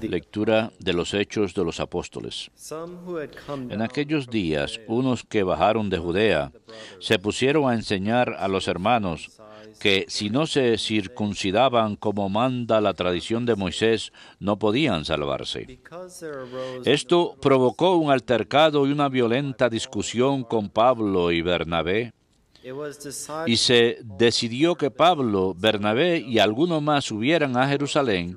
Lectura de los Hechos de los Apóstoles. En aquellos días, unos que bajaron de Judea se pusieron a enseñar a los hermanos que si no se circuncidaban como manda la tradición de Moisés, no podían salvarse. Esto provocó un altercado y una violenta discusión con Pablo y Bernabé y se decidió que Pablo, Bernabé y algunos más subieran a Jerusalén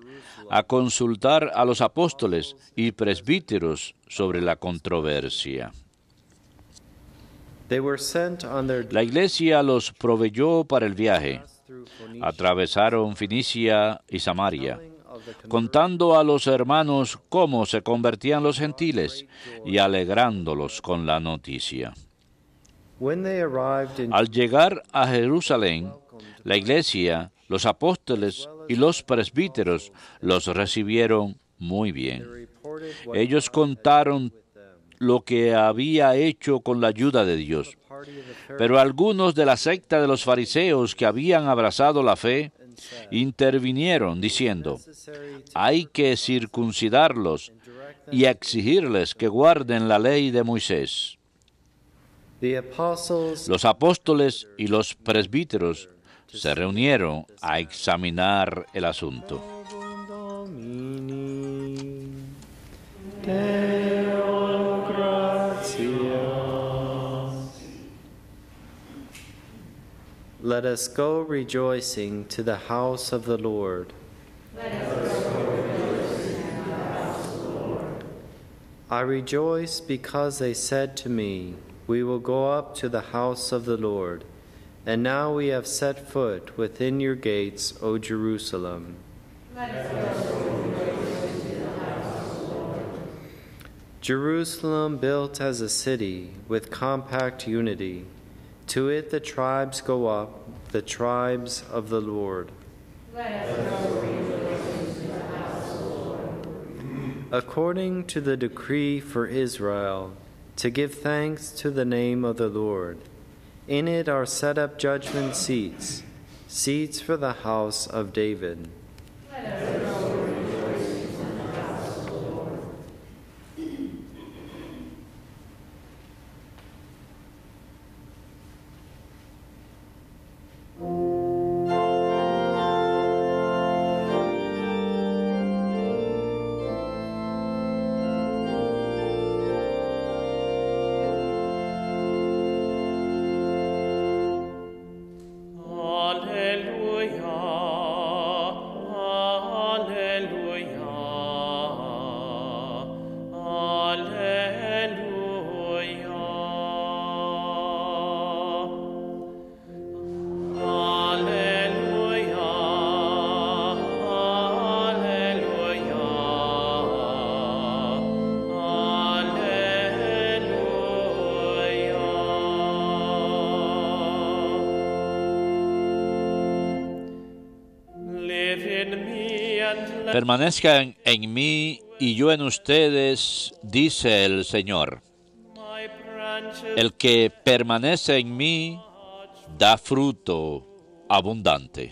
a consultar a los apóstoles y presbíteros sobre la controversia. La iglesia los proveyó para el viaje. Atravesaron Finicia y Samaria, contando a los hermanos cómo se convertían los gentiles y alegrándolos con la noticia. Al llegar a Jerusalén, la iglesia, los apóstoles y los presbíteros los recibieron muy bien. Ellos contaron lo que había hecho con la ayuda de Dios. Pero algunos de la secta de los fariseos que habían abrazado la fe intervinieron diciendo, hay que circuncidarlos y exigirles que guarden la ley de Moisés. Los apóstoles y los presbíteros se reunieron a examinar el asunto. Let us go rejoicing to the house of the Lord. I rejoice because they said to me, we will go up to the house of the Lord. And now we have set foot within your gates, O Jerusalem. Jerusalem built as a city with compact unity. To it the tribes go up, the tribes of the Lord. According to the decree for Israel, to give thanks to the name of the Lord. In it are set up judgment seats, seats for the house of David. Permanezcan en mí y yo en ustedes, dice el Señor. El que permanece en mí da fruto abundante.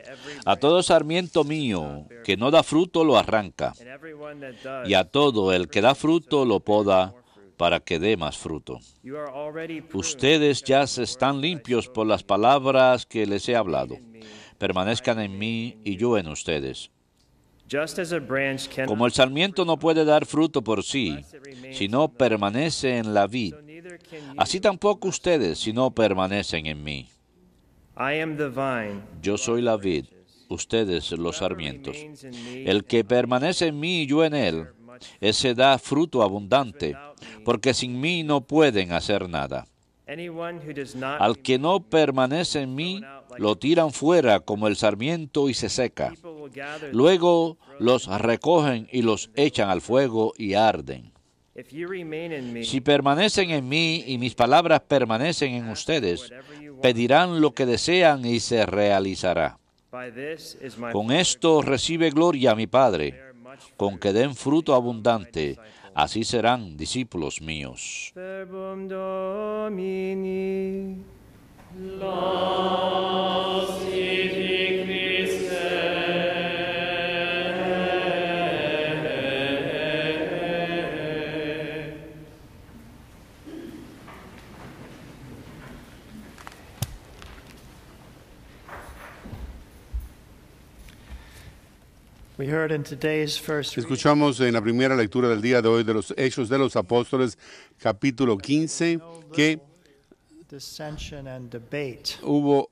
A todo sarmiento mío que no da fruto lo arranca, y a todo el que da fruto lo poda para que dé más fruto. Ustedes ya están limpios por las palabras que les he hablado. Permanezcan en mí y yo en ustedes. Como el sarmiento no puede dar fruto por sí, sino permanece en la vid, así tampoco ustedes si no permanecen en mí. Yo soy la vid ustedes los sarmientos. El que permanece en mí y yo en él, ese da fruto abundante, porque sin mí no pueden hacer nada. Al que no permanece en mí, lo tiran fuera como el sarmiento y se seca. Luego los recogen y los echan al fuego y arden. Si permanecen en mí y mis palabras permanecen en ustedes, pedirán lo que desean y se realizará. Con esto recibe gloria mi Padre, con que den fruto abundante, así serán discípulos míos. Escuchamos en la primera lectura del día de hoy de los Hechos de los Apóstoles, capítulo 15, que hubo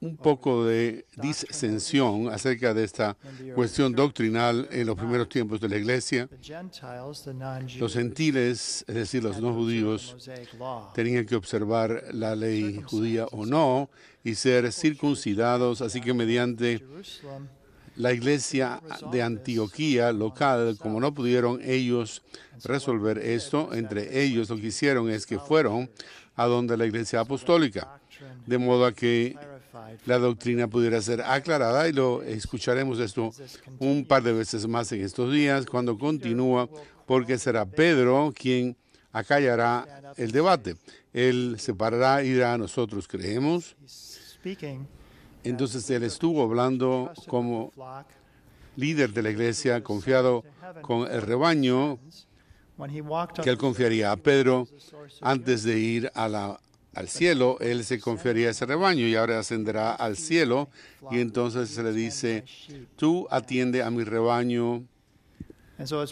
un poco de disensión acerca de esta cuestión doctrinal en los primeros tiempos de la iglesia. Los gentiles, es decir, los no judíos, tenían que observar la ley judía o no y ser circuncidados, así que mediante la iglesia de Antioquía local, como no pudieron ellos resolver esto, entre ellos lo que hicieron es que fueron a donde la iglesia apostólica, de modo a que la doctrina pudiera ser aclarada y lo escucharemos esto un par de veces más en estos días cuando continúa, porque será Pedro quien acallará el debate. Él parará y dirá, nosotros creemos entonces él estuvo hablando como líder de la iglesia, confiado con el rebaño que él confiaría a Pedro antes de ir al cielo, él se confiaría a ese rebaño y ahora ascenderá al cielo y entonces se le dice, tú atiende a mi rebaño,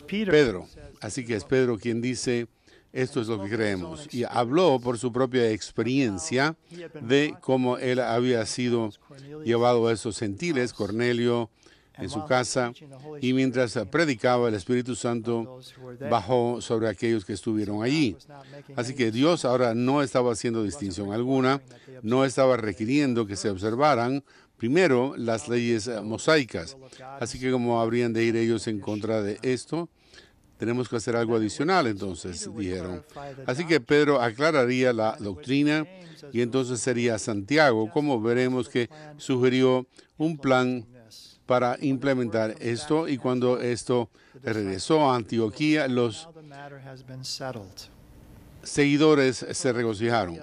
Pedro. Así que es Pedro quien dice, esto es lo que creemos. Y habló por su propia experiencia de cómo él había sido llevado a esos gentiles, Cornelio, en su casa, y mientras predicaba el Espíritu Santo bajó sobre aquellos que estuvieron allí. Así que Dios ahora no estaba haciendo distinción alguna, no estaba requiriendo que se observaran primero las leyes eh, mosaicas. Así que como habrían de ir ellos en contra de esto, tenemos que hacer algo adicional entonces, dijeron. Así que Pedro aclararía la doctrina y entonces sería Santiago, como veremos que sugirió un plan para implementar esto y cuando esto regresó a Antioquía, los seguidores se regocijaron.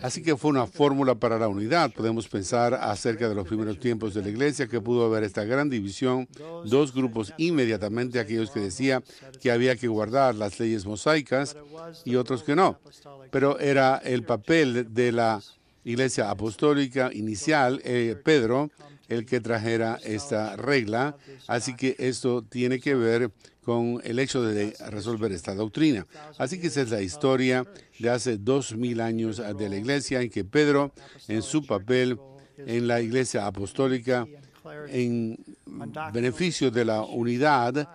Así que fue una fórmula para la unidad. Podemos pensar acerca de los primeros tiempos de la iglesia que pudo haber esta gran división, dos grupos inmediatamente, aquellos que decían que había que guardar las leyes mosaicas y otros que no. Pero era el papel de la iglesia apostólica inicial, eh, Pedro, el que trajera esta regla. Así que esto tiene que ver con el hecho de resolver esta doctrina. Así que esa es la historia de hace dos mil años de la iglesia en que Pedro, en su papel en la iglesia apostólica, en beneficio de la unidad,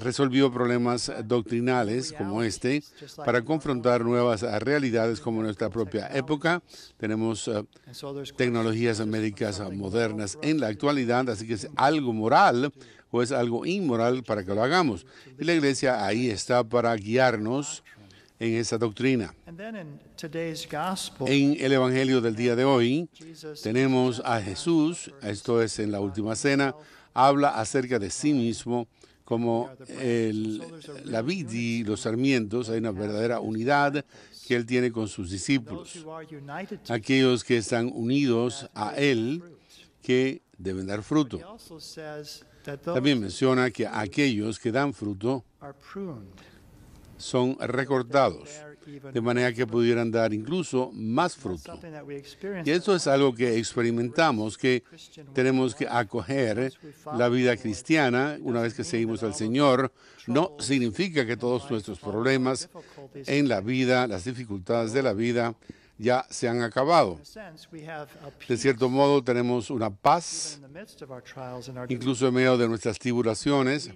Resolvió problemas doctrinales como este para confrontar nuevas realidades como nuestra propia época. Tenemos eh, tecnologías médicas modernas en la actualidad, así que es algo moral o es algo inmoral para que lo hagamos. Y la iglesia ahí está para guiarnos en esa doctrina. En el Evangelio del día de hoy tenemos a Jesús, esto es en la última cena, habla acerca de sí mismo como la vid y los sarmientos, hay una verdadera unidad que Él tiene con sus discípulos. Aquellos que están unidos a Él, que deben dar fruto. También menciona que aquellos que dan fruto son recortados de manera que pudieran dar incluso más fruto. Y eso es algo que experimentamos, que tenemos que acoger la vida cristiana una vez que seguimos al Señor. No significa que todos nuestros problemas en la vida, las dificultades de la vida, ya se han acabado. De cierto modo, tenemos una paz, incluso en medio de nuestras tribulaciones.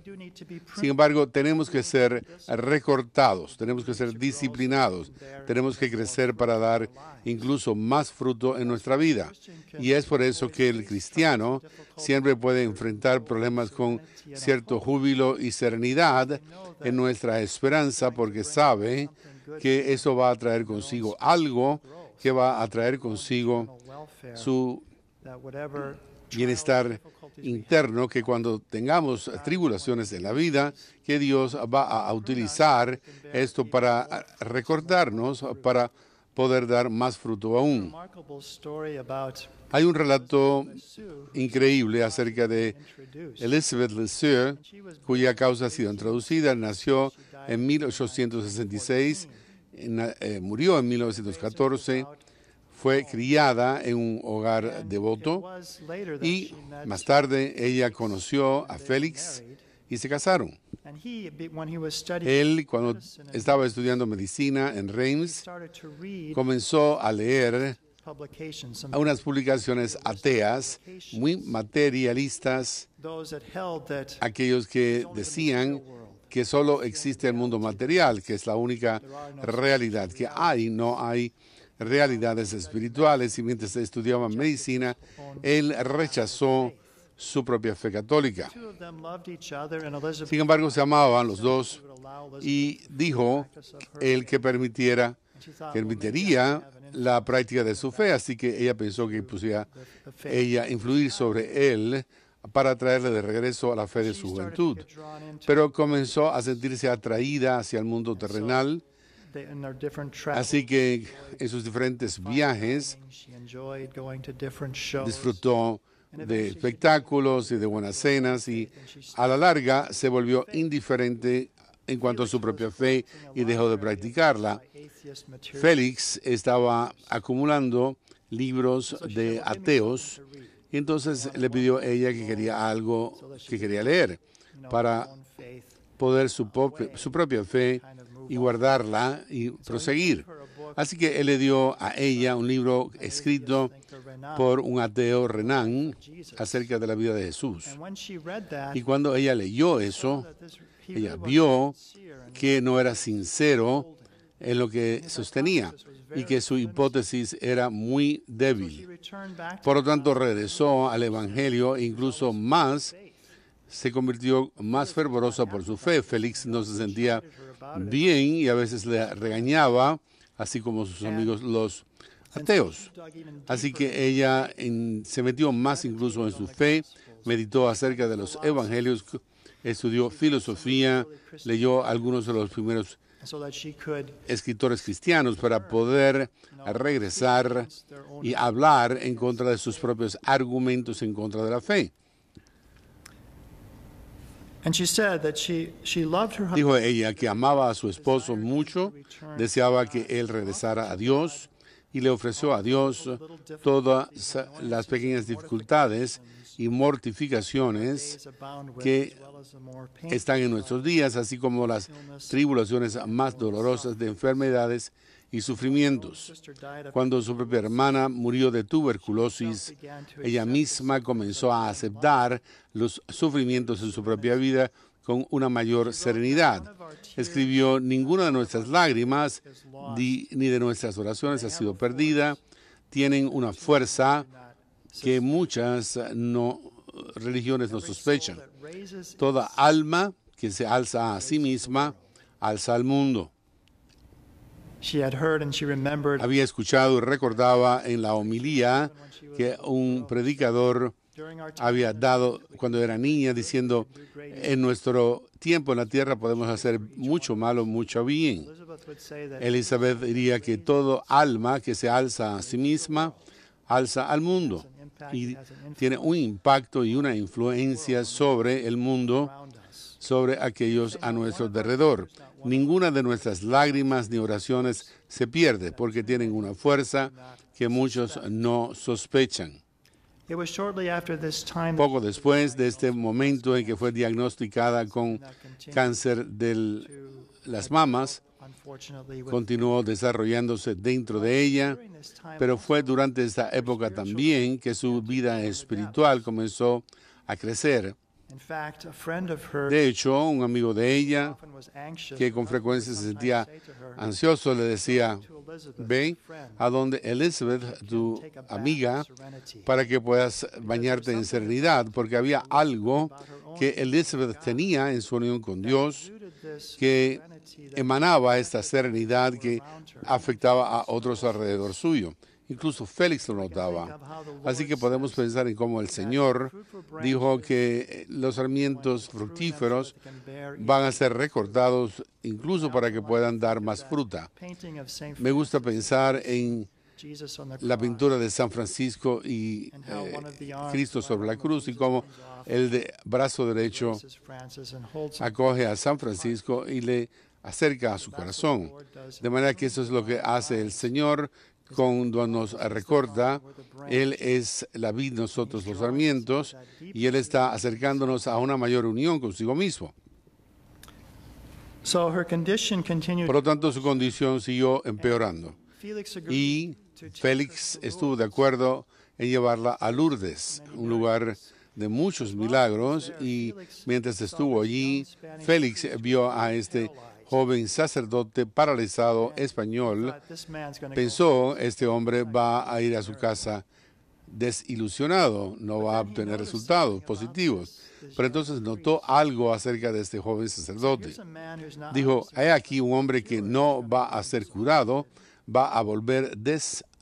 Sin embargo, tenemos que ser recortados, tenemos que ser disciplinados, tenemos que crecer para dar incluso más fruto en nuestra vida. Y es por eso que el cristiano siempre puede enfrentar problemas con cierto júbilo y serenidad en nuestra esperanza, porque sabe que eso va a traer consigo algo que va a traer consigo su bienestar interno, que cuando tengamos tribulaciones en la vida, que Dios va a utilizar esto para recordarnos, para poder dar más fruto aún. Hay un relato increíble acerca de Elizabeth Lesueur, cuya causa ha sido introducida. Nació en 1866, eh, murió en 1914, fue criada en un hogar devoto y más tarde ella conoció a Félix y se casaron. Él, cuando estaba estudiando medicina en Reims, comenzó a leer unas publicaciones ateas, muy materialistas, aquellos que decían que solo existe el mundo material, que es la única realidad que hay, no hay realidades espirituales. Y mientras estudiaba medicina, él rechazó su propia fe católica. Sin embargo, se amaban los dos y dijo el que permitiera, permitiría la práctica de su fe, así que ella pensó que pusiera ella influir sobre él para traerle de regreso a la fe de su juventud. Pero comenzó a sentirse atraída hacia el mundo terrenal. Así que en sus diferentes viajes disfrutó de espectáculos y de buenas cenas y a la larga se volvió indiferente en cuanto a su propia fe y dejó de practicarla. Félix estaba acumulando libros de ateos y entonces le pidió a ella que quería algo que quería leer para poder su, su propia fe y guardarla y proseguir. Así que él le dio a ella un libro escrito por un ateo Renan acerca de la vida de Jesús. Y cuando ella leyó eso, ella vio que no era sincero en lo que sostenía y que su hipótesis era muy débil. Por lo tanto, regresó al Evangelio e incluso más, se convirtió más fervorosa por su fe. Félix no se sentía bien y a veces le regañaba así como sus amigos los ateos. Así que ella se metió más incluso en su fe, meditó acerca de los evangelios, estudió filosofía, leyó algunos de los primeros escritores cristianos para poder regresar y hablar en contra de sus propios argumentos en contra de la fe. Dijo ella que amaba a su esposo mucho, deseaba que él regresara a Dios y le ofreció a Dios todas las pequeñas dificultades y mortificaciones que están en nuestros días, así como las tribulaciones más dolorosas de enfermedades y sufrimientos. Cuando su propia hermana murió de tuberculosis, ella misma comenzó a aceptar los sufrimientos en su propia vida con una mayor serenidad. Escribió, ninguna de nuestras lágrimas ni de nuestras oraciones ha sido perdida. Tienen una fuerza que muchas no, religiones no sospechan. Toda alma que se alza a sí misma, alza al mundo. Había escuchado y recordaba en la homilía que un predicador había dado cuando era niña diciendo, en nuestro tiempo en la tierra podemos hacer mucho malo, mucho bien. Elizabeth diría que todo alma que se alza a sí misma, alza al mundo y tiene un impacto y una influencia sobre el mundo, sobre aquellos a nuestro alrededor. Ninguna de nuestras lágrimas ni oraciones se pierde porque tienen una fuerza que muchos no sospechan. Poco después de este momento en que fue diagnosticada con cáncer de las mamas, continuó desarrollándose dentro de ella, pero fue durante esta época también que su vida espiritual comenzó a crecer de hecho, un amigo de ella, que con frecuencia se sentía ansioso, le decía, ve a donde Elizabeth, tu amiga, para que puedas bañarte en serenidad, porque había algo que Elizabeth tenía en su unión con Dios, que emanaba esta serenidad que afectaba a otros alrededor suyo. Incluso Félix lo notaba. Así que podemos pensar en cómo el Señor dijo que eh, los sarmientos fructíferos van a ser recortados incluso para que puedan dar más fruta. Me gusta pensar en la pintura de San Francisco y eh, Cristo sobre la cruz y cómo el de brazo derecho acoge a San Francisco y le acerca a su corazón. De manera que eso es lo que hace el Señor cuando nos recorta, Él es la vid, nosotros los sarmientos, y Él está acercándonos a una mayor unión consigo mismo. Por lo tanto, su condición siguió empeorando. Y Félix estuvo de acuerdo en llevarla a Lourdes, un lugar de muchos milagros, y mientras estuvo allí, Félix vio a este joven sacerdote paralizado español, pensó, este hombre va a ir a su casa desilusionado, no va a obtener resultados positivos. Pero entonces notó algo acerca de este joven sacerdote. Dijo, hay aquí un hombre que no va a ser curado, va a volver desafortunado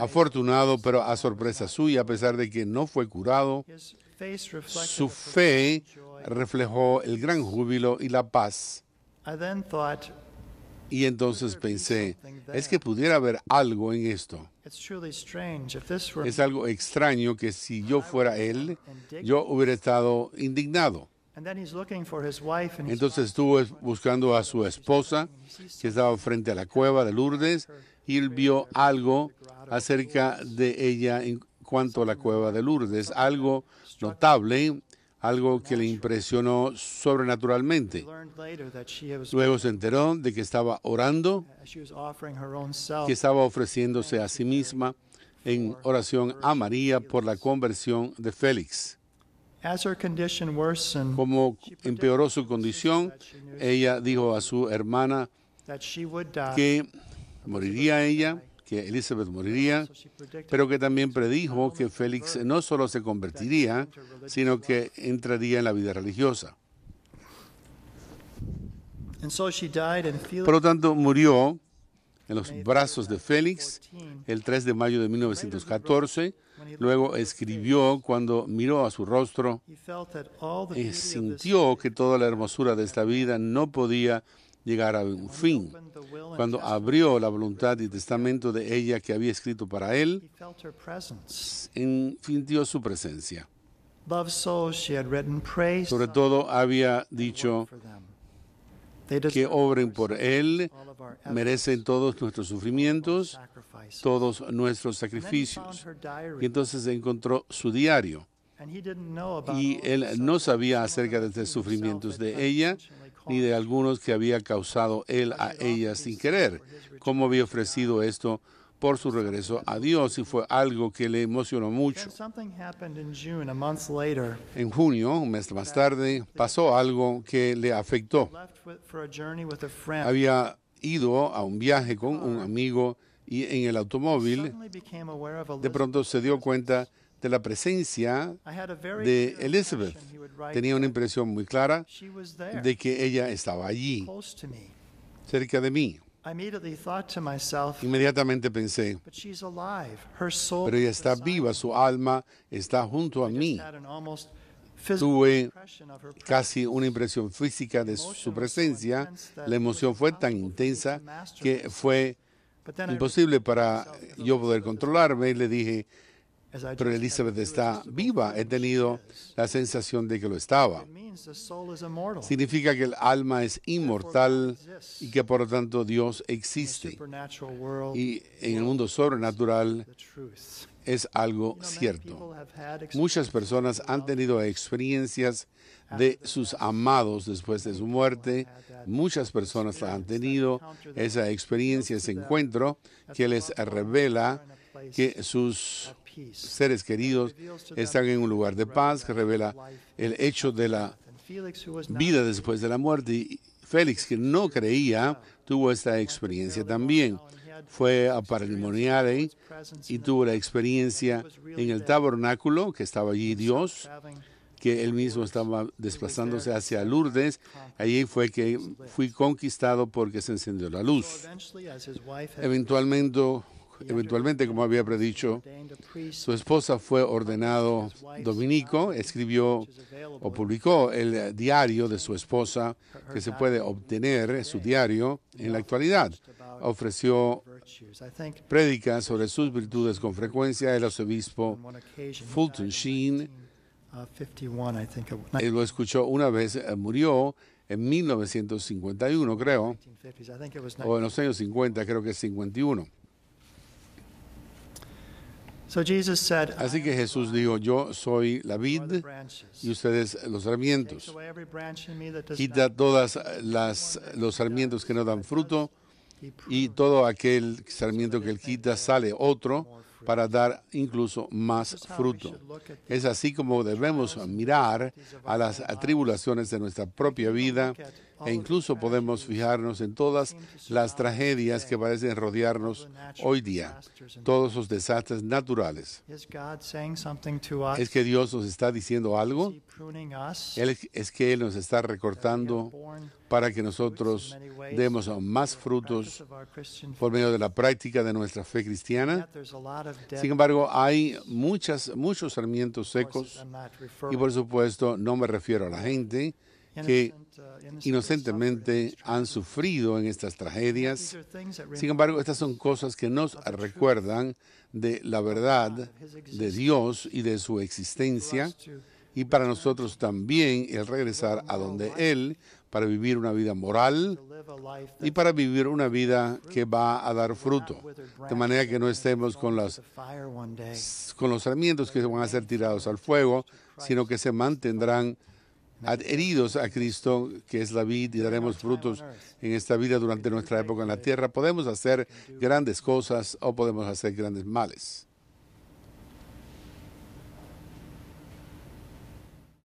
afortunado, pero a sorpresa suya, a pesar de que no fue curado, su fe reflejó el gran júbilo y la paz. Y entonces pensé, es que pudiera haber algo en esto. Es algo extraño que si yo fuera él, yo hubiera estado indignado. Entonces estuvo buscando a su esposa, que estaba frente a la cueva de Lourdes, y él vio algo acerca de ella en cuanto a la cueva de Lourdes, algo notable, algo que le impresionó sobrenaturalmente. Luego se enteró de que estaba orando, uh, que estaba ofreciéndose a sí misma en oración a María por la conversión de Félix. Como empeoró su condición, ella dijo a su hermana que moriría ella que Elizabeth moriría, pero que también predijo que Félix no solo se convertiría, sino que entraría en la vida religiosa. Por lo tanto, murió en los brazos de Félix el 3 de mayo de 1914. Luego escribió cuando miró a su rostro y sintió que toda la hermosura de esta vida no podía llegar a un fin. Cuando abrió la voluntad y testamento de ella que había escrito para él, sintió su presencia. Sobre todo había dicho que obren por él, merecen todos nuestros sufrimientos, todos nuestros sacrificios. Y entonces encontró su diario. Y él no sabía acerca de los sufrimientos de ella, ni de algunos que había causado él a ellas sin querer, Cómo había ofrecido esto por su regreso a Dios y fue algo que le emocionó mucho. En junio, un mes más tarde, pasó algo que le afectó. Había ido a un viaje con un amigo y en el automóvil de pronto se dio cuenta de la presencia de Elizabeth. Tenía una impresión muy clara de que ella estaba allí, cerca de mí. Inmediatamente pensé, pero ella está viva, su alma está junto a mí. Tuve casi una impresión física de su presencia. La emoción fue tan intensa que fue imposible para yo poder controlarme. Le dije, pero Elizabeth está viva. He tenido la sensación de que lo estaba. Significa que el alma es inmortal y que por lo tanto Dios existe. Y en el mundo sobrenatural es algo cierto. Muchas personas han tenido experiencias de sus amados después de su muerte. Muchas personas han tenido esa experiencia, ese encuentro que les revela que sus seres queridos están en un lugar de paz que revela el hecho de la vida después de la muerte. Félix, que no creía, tuvo esta experiencia también. Fue a Parimoniare ¿eh? y tuvo la experiencia en el tabernáculo, que estaba allí Dios, que él mismo estaba desplazándose hacia Lourdes. Allí fue que fui conquistado porque se encendió la luz. Eventualmente Eventualmente, como había predicho, su esposa fue ordenado dominico, escribió o publicó el diario de su esposa, que se puede obtener, su diario, en la actualidad. Ofreció prédicas sobre sus virtudes con frecuencia el arzobispo Fulton Sheen. Eh, lo escuchó una vez, eh, murió en 1951, creo, o en los años 50, creo que es 51. Así que Jesús dijo, yo soy la vid y ustedes los sarmientos. Quita todas las los sarmientos que no dan fruto y todo aquel sarmiento que él quita sale otro para dar incluso más fruto. Es así como debemos mirar a las tribulaciones de nuestra propia vida e incluso podemos fijarnos en todas las tragedias que parecen rodearnos hoy día, todos los desastres naturales. ¿Es que Dios nos está diciendo algo? ¿Es que Él nos está recortando para que nosotros demos más frutos por medio de la práctica de nuestra fe cristiana? Sin embargo, hay muchas, muchos sarmientos secos y por supuesto no me refiero a la gente que inocentemente han sufrido en estas tragedias. Sin embargo, estas son cosas que nos recuerdan de la verdad de Dios y de su existencia y para nosotros también el regresar a donde Él para vivir una vida moral y para vivir una vida que va a dar fruto, de manera que no estemos con, con los sarmientos que se van a ser tirados al fuego, sino que se mantendrán adheridos a Cristo, que es la vida, y daremos frutos en esta vida durante nuestra época en la tierra. Podemos hacer grandes cosas o podemos hacer grandes males.